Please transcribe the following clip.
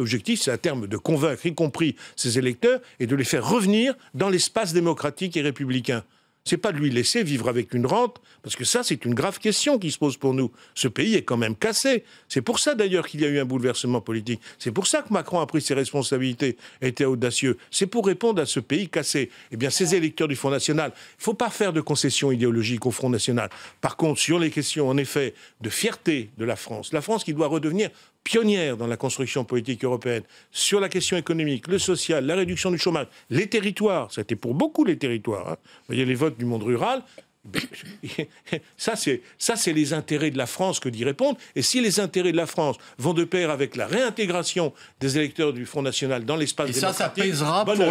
L'objectif, c'est à terme de convaincre, y compris ses électeurs, et de les faire revenir dans l'espace démocratique et républicain. Ce n'est pas de lui laisser vivre avec une rente, parce que ça, c'est une grave question qui se pose pour nous. Ce pays est quand même cassé. C'est pour ça, d'ailleurs, qu'il y a eu un bouleversement politique. C'est pour ça que Macron a pris ses responsabilités, était audacieux. C'est pour répondre à ce pays cassé. Eh bien, ces électeurs du Front National, il ne faut pas faire de concessions idéologiques au Front National. Par contre, sur les questions, en effet, de fierté de la France, la France qui doit redevenir pionnière dans la construction politique européenne sur la question économique, le social, la réduction du chômage, les territoires, ça c'était pour beaucoup les territoires. Hein. Vous voyez les votes du monde rural. ça, c'est, ça, c'est les intérêts de la France que d'y répondre. Et si les intérêts de la France vont de pair avec la réintégration des électeurs du Front National dans l'espace démocratique... Et ça, ça